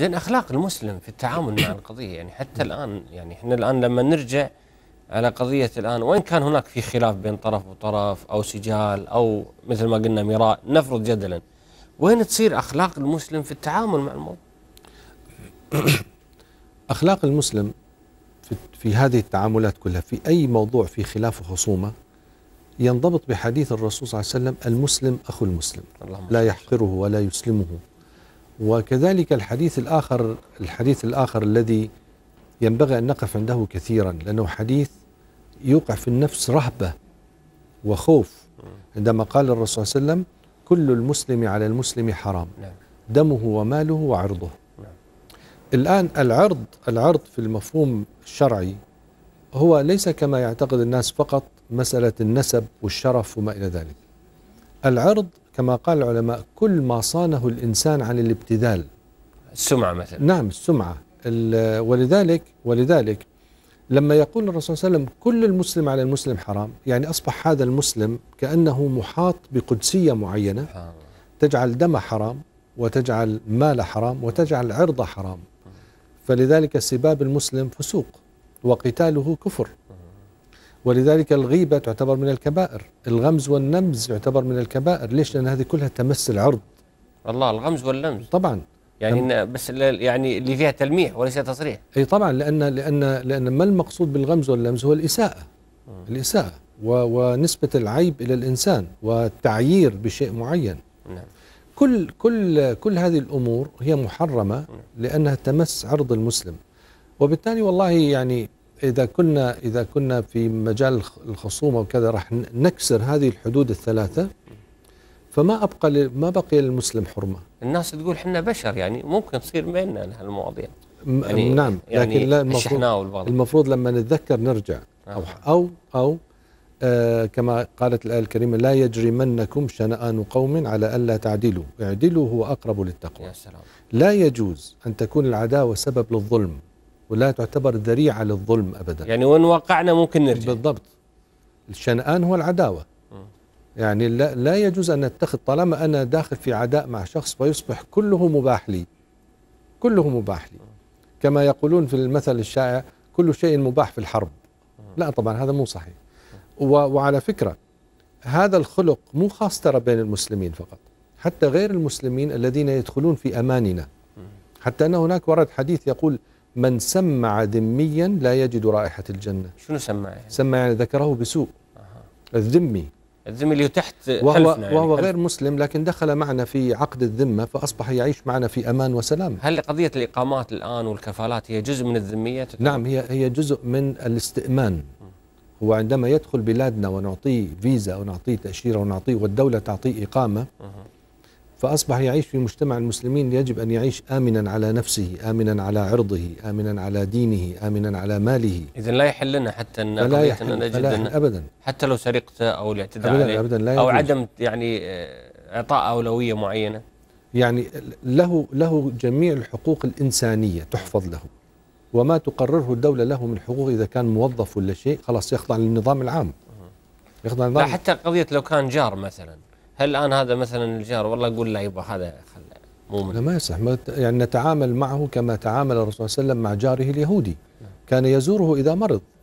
زين اخلاق المسلم في التعامل مع القضيه يعني حتى الان يعني احنا الان لما نرجع على قضيه الان وان كان هناك في خلاف بين طرف وطرف او سجال او مثل ما قلنا مراء نفرض جدلا وين تصير اخلاق المسلم في التعامل مع الموضوع؟ اخلاق المسلم في, في هذه التعاملات كلها في اي موضوع في خلاف وخصومه ينضبط بحديث الرسول صلى الله عليه وسلم المسلم اخو المسلم لا يحقره ولا يسلمه وكذلك الحديث الآخر الحديث الآخر الذي ينبغي أن نقف عنده كثيرا لأنه حديث يوقع في النفس رهبة وخوف عندما قال الرسول صلى الله عليه وسلم كل المسلم على المسلم حرام نعم. دمه وماله وعرضه نعم. الآن العرض العرض في المفهوم الشرعي هو ليس كما يعتقد الناس فقط مسألة النسب والشرف وما إلى ذلك العرض كما قال العلماء كل ما صانه الإنسان عن الابتذال السمعة مثلا نعم السمعة ولذلك ولذلك لما يقول الرسول صلى الله عليه وسلم كل المسلم على المسلم حرام يعني أصبح هذا المسلم كأنه محاط بقدسية معينة تجعل دمه حرام وتجعل ماله حرام وتجعل عرضه حرام فلذلك سباب المسلم فسوق وقتاله كفر ولذلك الغيبة تعتبر من الكبائر الغمز والنمز يعتبر من الكبائر ليش لأن هذه كلها تمس العرض الله الغمز واللمز طبعا يعني بس يعني اللي فيها تلميح وليس تصريح اي طبعا لان لان لان ما المقصود بالغمز واللمز هو الاساءه الاساءه ونسبه العيب الى الانسان والتعيير بشيء معين نعم. كل كل كل هذه الامور هي محرمه لانها تمس عرض المسلم وبالتالي والله يعني اذا كنا اذا كنا في مجال الخصومه وكذا راح نكسر هذه الحدود الثلاثه فما ابقى ما بقي للمسلم حرمه الناس تقول احنا بشر يعني ممكن تصير بيننا هالمواضيع يعني نعم يعني لكن لا المفروض, المفروض لما نتذكر نرجع آه. او او, أو آه كما قالت الآية الكريمة لا يجرمنكم شنآن قوم على ألا تعدلوا اعدلوا هو أقرب للتقوى يا سلام. لا يجوز أن تكون العداوة سبب للظلم ولا تعتبر ذريعة للظلم أبدا يعني وإن وقعنا ممكن نرجع بالضبط الشنآن هو العداوة يعني لا, لا يجوز أن نتخذ طالما أنا داخل في عداء مع شخص فيصبح كله مباح لي كله مباح لي كما يقولون في المثل الشائع كل شيء مباح في الحرب لا طبعا هذا مو صحيح وعلى فكرة هذا الخلق مو خاص ترى بين المسلمين فقط حتى غير المسلمين الذين يدخلون في أماننا حتى أن هناك ورد حديث يقول من سمع ذميا لا يجد رائحة الجنة شنو سمع يعني؟ سمع يعني ذكره بسوء أه. الذمي الذمي اللي تحت وهو, يعني وهو غير مسلم لكن دخل معنا في عقد الذمة فأصبح يعيش معنا في أمان وسلام هل قضية الإقامات الآن والكفالات هي جزء من الذمية؟ نعم هي هي جزء من الاستئمان هو عندما يدخل بلادنا ونعطيه فيزا ونعطيه تأشيرة ونعطيه والدولة تعطيه إقامة أه. فأصبح يعيش في مجتمع المسلمين يجب أن يعيش آمنا على نفسه آمنا على عرضه آمنا على دينه آمنا على ماله إذا لا يحل لنا حتى أن لا يحل, أن أبدا حتى لو سرقته أو الاعتداء أبداً عليه أبداً لا أو عدم يعني آه، إعطاء أولوية معينة يعني له له جميع الحقوق الإنسانية تحفظ له وما تقرره الدولة له من حقوق إذا كان موظف ولا شيء خلاص يخضع للنظام العام يخضع للنظام لا حتى قضية لو كان جار مثلا هل الان هذا مثلا الجار والله اقول لا يبا هذا مو لا ما يصح يعني نتعامل معه كما تعامل الرسول صلى الله عليه وسلم مع جاره اليهودي نعم. كان يزوره اذا مرض